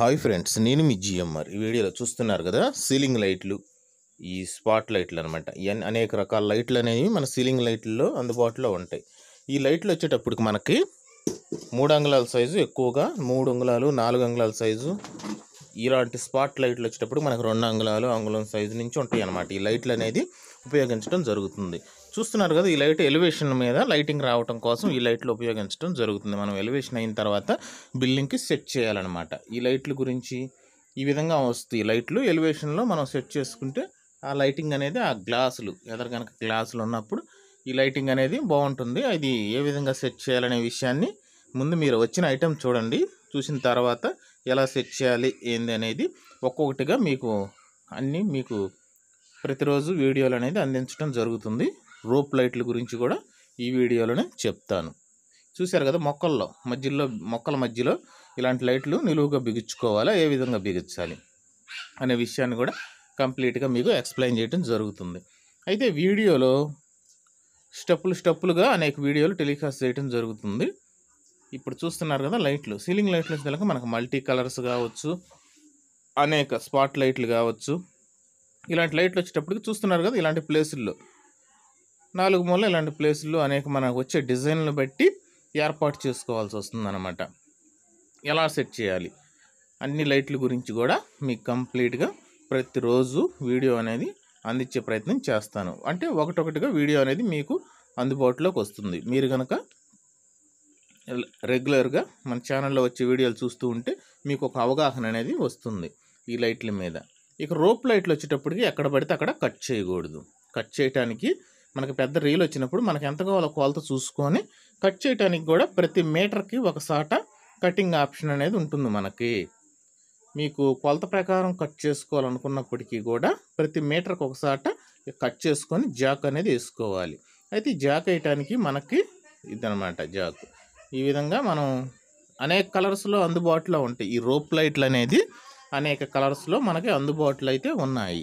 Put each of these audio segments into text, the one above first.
hi friends నేను మీ GMR ఈ వీడియోలో చూస్తున్నారు కదా సీలింగ్ లైట్లు ఈ స్పాట్ లైట్లు అనమాట ఇవన్నీ అనేక రకాల లైట్లు అనేవి మన సీలింగ్ లైట్లలో అందుబాటులో ఉంటాయి ఈ లైట్లు వచ్చేటప్పటికి మనకి మూడు అంగుళాల సైజు ఎక్కువగా మూడు అంగుళాలు నాలుగు అంగుళాల సైజు ఇలాంటి స్పాట్ లైట్లు వచ్చేటప్పుడు మనకు రెండు అంగుళాలు అంగుళం సైజు నుంచి ఉంటాయి అనమాట ఈ లైట్లు అనేది ఉపయోగించడం జరుగుతుంది చూస్తున్నారు కదా ఈ లైట్ ఎలివేషన్ మీద లైటింగ్ రావటం కోసం ఈ లైట్లు ఉపయోగించడం జరుగుతుంది మనం ఎలివేషన్ అయిన తర్వాత బిల్డింగ్కి సెట్ చేయాలన్నమాట ఈ లైట్లు గురించి ఈ విధంగా వస్తాయి లైట్లు ఎలివేషన్లో మనం సెట్ చేసుకుంటే ఆ లైటింగ్ అనేది ఆ గ్లాసులు ఎదర కనుక గ్లాసులు ఉన్నప్పుడు ఈ లైటింగ్ అనేది బాగుంటుంది అది ఏ విధంగా సెట్ చేయాలనే విషయాన్ని ముందు మీరు వచ్చిన ఐటెం చూడండి చూసిన తర్వాత ఎలా సెట్ చేయాలి ఏంది అనేది ఒక్కొక్కటిగా మీకు అన్నీ మీకు ప్రతిరోజు వీడియోలు అనేది అందించడం జరుగుతుంది రోప్ లైట్ల గురించి కూడా ఈ వీడియోలోనే చెప్తాను చూశారు కదా మొక్కల్లో మధ్యలో మొక్కల మధ్యలో ఇలాంటి లైట్లు నిలువుగా బిగించుకోవాలా ఏ విధంగా బిగించాలి అనే విషయాన్ని కూడా కంప్లీట్గా మీకు ఎక్స్ప్లెయిన్ చేయడం జరుగుతుంది అయితే వీడియోలో స్టెప్పులు స్టెప్పులుగా అనేక వీడియోలు టెలికాస్ట్ చేయడం జరుగుతుంది ఇప్పుడు చూస్తున్నారు కదా లైట్లు సీలింగ్ లైట్లు కనుక మనకు మల్టీ కలర్స్ కావచ్చు అనేక స్పాట్ లైట్లు కావచ్చు ఇలాంటి లైట్లు వచ్చేటప్పటికి చూస్తున్నారు కదా ఇలాంటి ప్లేసుల్లో నాలుగు మూల ఇలాంటి ప్లేసుల్లో అనేక మనకు వచ్చే డిజైన్లు బట్టి ఏర్పాటు చేసుకోవాల్సి వస్తుందన్నమాట ఎలా సెట్ చేయాలి అన్ని లైట్ల గురించి కూడా మీకు కంప్లీట్గా ప్రతిరోజు వీడియో అనేది అందించే ప్రయత్నం చేస్తాను అంటే ఒకటొకటిగా వీడియో అనేది మీకు అందుబాటులోకి వస్తుంది మీరు కనుక రెగ్యులర్గా మన ఛానల్లో వచ్చే వీడియోలు చూస్తూ ఉంటే మీకు ఒక అవగాహన అనేది వస్తుంది ఈ లైట్ల మీద ఇక రోప్ లైట్లు వచ్చేటప్పటికి ఎక్కడ పడితే అక్కడ కట్ చేయకూడదు కట్ చేయడానికి మనకి పెద్ద రీల్ వచ్చినప్పుడు మనకు ఎంత కావాలో కొలత చూసుకొని కట్ చేయడానికి కూడా ప్రతి మీటర్కి ఒక సాట కటింగ్ ఆప్షన్ అనేది ఉంటుంది మనకి మీకు కొలత ప్రకారం కట్ చేసుకోవాలనుకున్నప్పటికీ కూడా ప్రతి మీటర్కి ఒక సాట కట్ చేసుకొని జాక్ అనేది వేసుకోవాలి అయితే జాక్ వేయటానికి మనకి ఇదనమాట జాక్ ఈ విధంగా మనం అనేక కలర్స్లో అందుబాటులో ఉంటాయి ఈ రోప్ లైట్లు అనేది అనేక కలర్స్లో మనకి అందుబాటులో అయితే ఉన్నాయి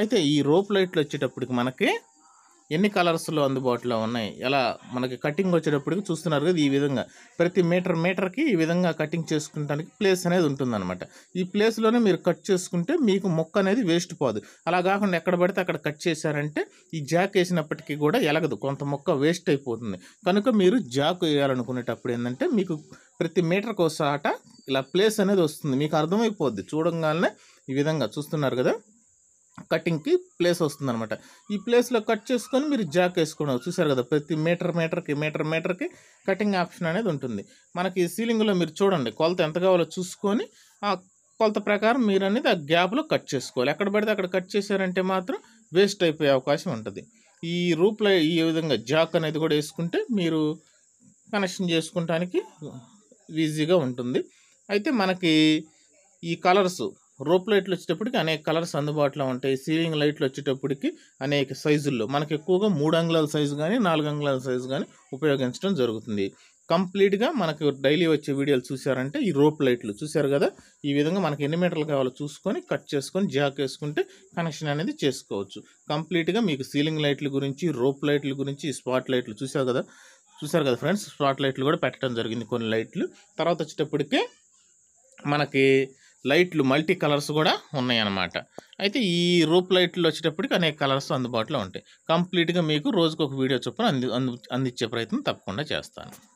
అయితే ఈ రోప్ లైట్లు వచ్చేటప్పటికి మనకి ఎన్ని కలర్స్లో అందుబాటులో ఉన్నాయి ఎలా మనకి కటింగ్ వచ్చేటప్పటికి చూస్తున్నారు కదా ఈ విధంగా ప్రతి మీటర్ మీటర్కి ఈ విధంగా కటింగ్ చేసుకుంటానికి ప్లేస్ అనేది ఉంటుందన్నమాట ఈ ప్లేస్లోనే మీరు కట్ చేసుకుంటే మీకు మొక్క అనేది వేస్ట్ పోదు అలా కాకుండా ఎక్కడ పడితే అక్కడ కట్ చేశారంటే ఈ జాక్ వేసినప్పటికీ కూడా ఎలగదు కొంత మొక్క వేస్ట్ అయిపోతుంది కనుక మీరు జాక్ వేయాలనుకునేటప్పుడు ఏంటంటే మీకు ప్రతి మీటర్కి ఒకసాట ఇలా ప్లేస్ అనేది వస్తుంది మీకు అర్థమైపోద్ది చూడంగానే ఈ విధంగా చూస్తున్నారు కదా కటింగ్కి ప్లేస్ వస్తుంది అనమాట ఈ ప్లేస్లో కట్ చేసుకొని మీరు జాక్ వేసుకోవడం చూసారు కదా ప్రతి మీటర్ మీటర్కి మీటర్ మీటర్కి కటింగ్ ఆప్షన్ అనేది ఉంటుంది మనకి సీలింగ్లో మీరు చూడండి కొలత ఎంత కావాలో చూసుకొని ఆ కొలత ప్రకారం మీరు అనేది ఆ గ్యాప్లో కట్ చేసుకోవాలి ఎక్కడ పడితే అక్కడ కట్ చేశారంటే మాత్రం వేస్ట్ అయిపోయే అవకాశం ఉంటుంది ఈ రూప్లో ఈ విధంగా జాక్ అనేది కూడా వేసుకుంటే మీరు కనెక్షన్ చేసుకుంటానికి ఈజీగా ఉంటుంది అయితే మనకి ఈ కలర్స్ రోప్ లైట్లు వచ్చేటప్పటికి అనేక కలర్స్ అందుబాటులో ఉంటాయి సీలింగ్ లైట్లు వచ్చేటప్పటికి అనేక సైజుల్లో మనకి ఎక్కువగా మూడు అంగుళాల సైజు కానీ నాలుగు అంగుళాల సైజు కానీ ఉపయోగించడం జరుగుతుంది కంప్లీట్గా మనకు డైలీ వచ్చే వీడియోలు చూసారంటే ఈ రోప్ లైట్లు చూసారు కదా ఈ విధంగా మనకి ఎన్ని మీటర్లు కావాలో చూసుకొని కట్ చేసుకొని జాక్ వేసుకుంటే కనెక్షన్ అనేది చేసుకోవచ్చు కంప్లీట్గా మీకు సీలింగ్ లైట్ల గురించి రోప్ లైట్ల గురించి స్పాట్ లైట్లు చూసారు కదా చూసారు కదా ఫ్రెండ్స్ స్పాట్ లైట్లు కూడా పెట్టడం జరిగింది కొన్ని లైట్లు తర్వాత వచ్చేటప్పటికే మనకి లైట్లు మల్టీ కలర్స్ కూడా ఉన్నాయన్నమాట అయితే ఈ రూప్ లైట్లు వచ్చేటప్పటికి అనేక కలర్స్ అందుబాటులో ఉంటాయి కంప్లీట్గా మీకు రోజుకు ఒక వీడియో చొప్పున అంది అందించే ప్రయత్నం తప్పకుండా చేస్తాను